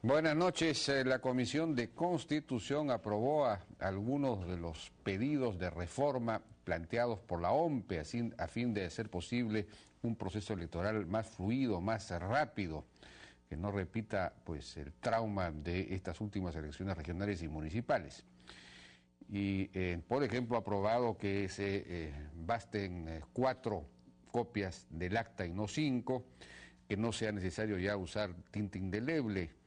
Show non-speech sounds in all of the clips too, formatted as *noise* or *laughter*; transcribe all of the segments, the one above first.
Buenas noches. Eh, la Comisión de Constitución aprobó algunos de los pedidos de reforma planteados por la OMPE a fin de hacer posible un proceso electoral más fluido, más rápido, que no repita pues el trauma de estas últimas elecciones regionales y municipales. Y, eh, por ejemplo, ha aprobado que se eh, basten cuatro copias del acta y no cinco, que no sea necesario ya usar tinta indeleble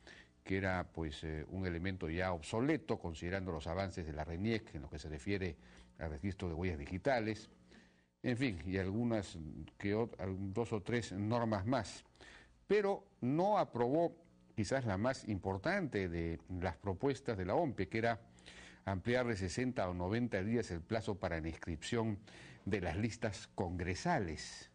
que era pues eh, un elemento ya obsoleto considerando los avances de la RENIEC en lo que se refiere al registro de huellas digitales, en fin, y algunas que dos o tres normas más. Pero no aprobó quizás la más importante de las propuestas de la OMPE, que era ampliar de 60 o 90 días el plazo para la inscripción de las listas congresales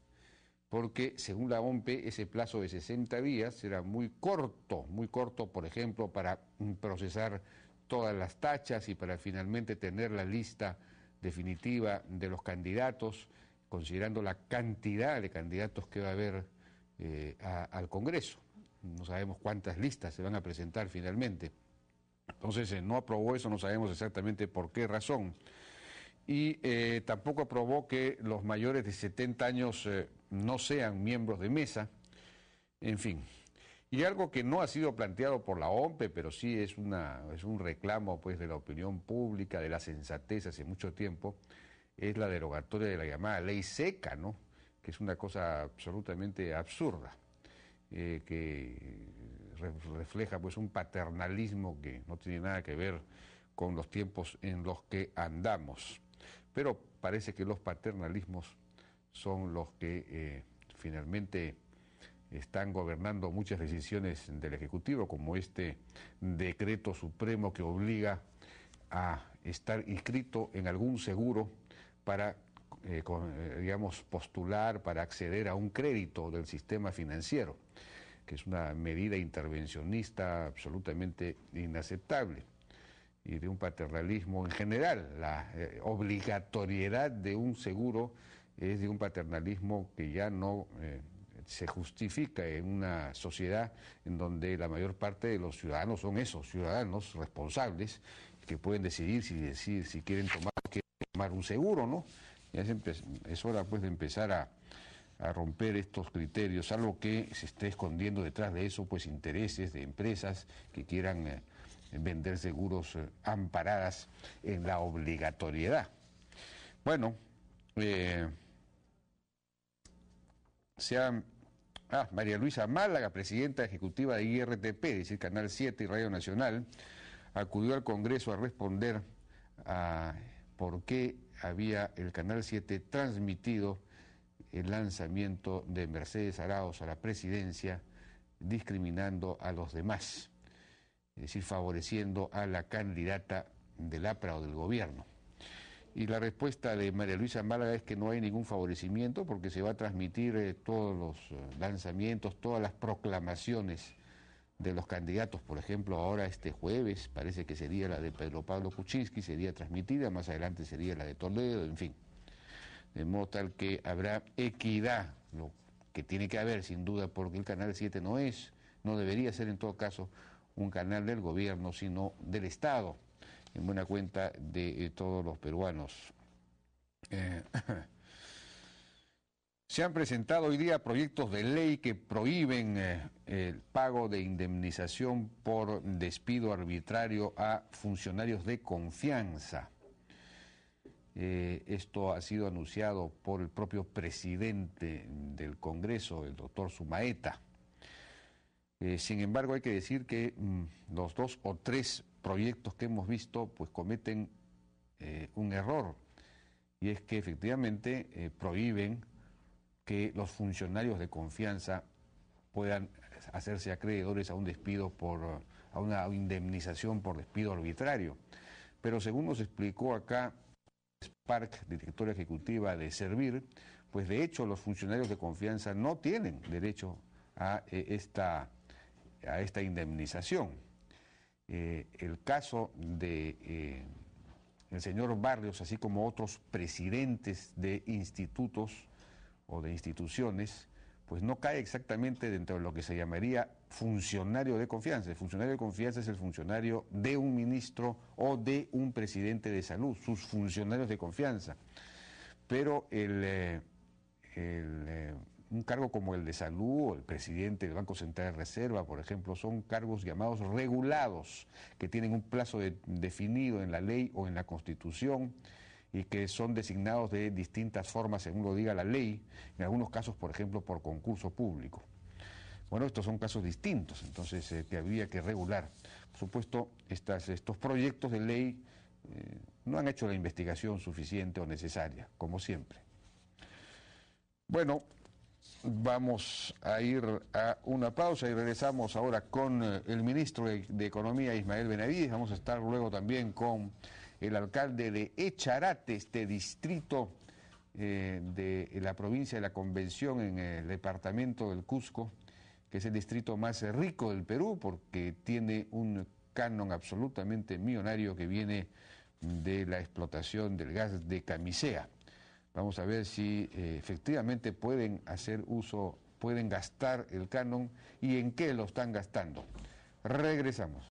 porque según la OMP ese plazo de 60 días será muy corto, muy corto, por ejemplo, para mm, procesar todas las tachas y para finalmente tener la lista definitiva de los candidatos, considerando la cantidad de candidatos que va a haber eh, al Congreso. No sabemos cuántas listas se van a presentar finalmente. Entonces, eh, no aprobó eso, no sabemos exactamente por qué razón y eh, tampoco aprobó que los mayores de 70 años eh, no sean miembros de mesa, en fin. Y algo que no ha sido planteado por la OMPE, pero sí es, una, un reclamo pues, de la opinión pública, de la sensatez hace mucho tiempo, es la derogatoria de la llamada ley seca, ¿no? que es una cosa absolutamente absurda, eh, que refleja pues, un paternalismo que no tiene nada que ver con los tiempos en los que andamos. Pero parece que los paternalismos son los que eh, finalmente están gobernando muchas decisiones del Ejecutivo, como este decreto supremo que obliga a estar inscrito en algún seguro para, eh, eh, digamos, postular, para acceder a un crédito del sistema financiero, que es una medida intervencionista absolutamente inaceptable y de un paternalismo en general. La eh, obligatoriedad de un seguro es de un paternalismo que ya no eh, se justifica en una sociedad en donde la mayor parte de los ciudadanos son esos, ciudadanos responsables que pueden decidir si, decir, si quieren tomar, tomar un seguro, ¿no? es, hora pues de empezar a, romper estos criterios, algo que se esté escondiendo detrás de eso pues intereses de empresas que quieran... Eh, eh, vender seguros eh, amparadas en la obligatoriedad. Bueno, eh, ah, María Luisa Málaga, presidenta ejecutiva de IRTP, es decir, Canal 7 y Radio Nacional, acudió al Congreso a responder a por qué había el Canal 7 transmitido el lanzamiento de Mercedes Araos a la presidencia, discriminando a los demás es decir, favoreciendo a la candidata del APRA o del gobierno. Y la respuesta de María Luisa Málaga es que no hay ningún favorecimiento porque se va a transmitir eh, todos los eh, lanzamientos, todas las proclamaciones de los candidatos. Por ejemplo, ahora este jueves parece que sería la de Pedro Pablo Kuczynski, sería transmitida, más adelante sería la de Toledo, en fin. De modo tal que habrá equidad, lo que tiene que haber sin duda, porque el Canal 7 no es, no debería ser en todo caso un canal del gobierno, sino del Estado, en buena cuenta de eh, todos los peruanos. Eh, *laughs* se han presentado hoy día proyectos de ley que prohíben eh, el pago de indemnización por despido arbitrario a funcionarios de confianza. esto ha sido anunciado por el propio presidente del Congreso, el doctor Sumaeta. Eh, sin embargo, hay que decir que mm, los dos o tres proyectos que hemos visto pues cometen eh, un error y es que efectivamente eh, prohíben que los funcionarios de confianza puedan hacerse acreedores a un despido por a una indemnización por despido arbitrario. Pero según nos explicó acá Spark, directora ejecutiva de Servir, pues de hecho los funcionarios de confianza no tienen derecho a esta a esta indemnización. Eh, el caso de eh, el señor Barrios, así como otros presidentes de institutos o de instituciones, pues no cae exactamente dentro de lo que se llamaría funcionario de confianza. El funcionario de confianza es el funcionario de un ministro o de un presidente de salud, sus funcionarios de confianza. Pero el eh, un cargo como el de salud o el presidente del Banco Central de Reserva, por ejemplo, son cargos llamados regulados, que tienen un plazo definido en la ley o en la constitución y que son designados de distintas formas, según lo diga la ley, en algunos casos, por ejemplo, por concurso público. Bueno, estos son casos distintos, entonces, eh, que había que regular. Por supuesto, estos proyectos de ley eh, no han hecho la investigación suficiente o necesaria, como siempre. Bueno, Vamos a ir a una pausa y regresamos ahora con eh, el ministro de Economía, Ismael Benavides. Vamos a estar luego también con el alcalde de Echarate, este distrito eh, de la provincia de la Convención en el departamento del Cusco, que es el distrito más rico del Perú porque tiene un canon absolutamente millonario que viene de la explotación del gas de camisea. Vamos a ver si eh, efectivamente pueden hacer uso, pueden gastar el canon y en qué lo están gastando. Regresamos.